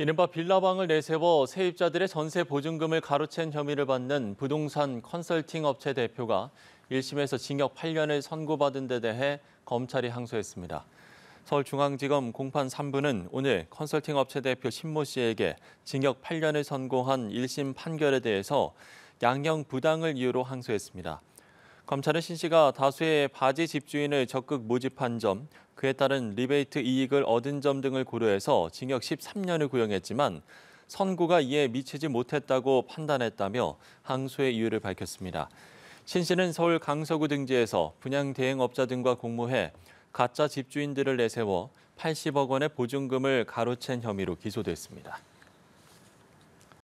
이른바 빌라방을 내세워 세입자들의 전세 보증금을 가로챈 혐의를 받는 부동산 컨설팅 업체 대표가 1심에서 징역 8년을 선고받은 데 대해 검찰이 항소했습니다. 서울중앙지검 공판 3부는 오늘 컨설팅 업체 대표 신모 씨에게 징역 8년을 선고한 1심 판결에 대해서 양형 부당을 이유로 항소했습니다. 검찰은 신 씨가 다수의 바지 집주인을 적극 모집한 점, 그에 따른 리베이트 이익을 얻은 점 등을 고려해서 징역 13년을 구형했지만 선고가 이에 미치지 못했다고 판단했다며 항소의 이유를 밝혔습니다. 신 씨는 서울 강서구 등지에서 분양 대행업자 등과 공모해 가짜 집주인들을 내세워 80억 원의 보증금을 가로챈 혐의로 기소됐습니다.